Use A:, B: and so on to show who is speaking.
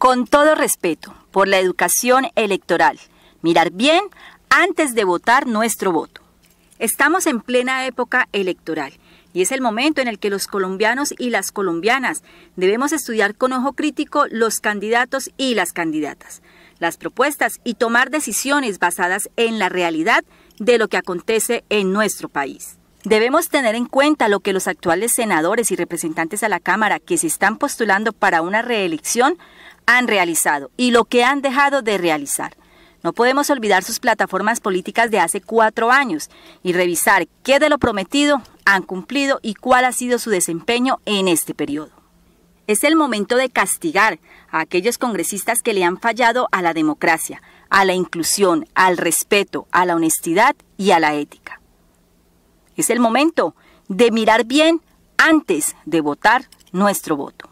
A: con todo respeto por la educación electoral, mirar bien antes de votar nuestro voto. Estamos en plena época electoral y es el momento en el que los colombianos y las colombianas debemos estudiar con ojo crítico los candidatos y las candidatas, las propuestas y tomar decisiones basadas en la realidad de lo que acontece en nuestro país. Debemos tener en cuenta lo que los actuales senadores y representantes a la Cámara que se están postulando para una reelección han realizado y lo que han dejado de realizar. No podemos olvidar sus plataformas políticas de hace cuatro años y revisar qué de lo prometido han cumplido y cuál ha sido su desempeño en este periodo. Es el momento de castigar a aquellos congresistas que le han fallado a la democracia, a la inclusión, al respeto, a la honestidad y a la ética. Es el momento de mirar bien antes de votar nuestro voto.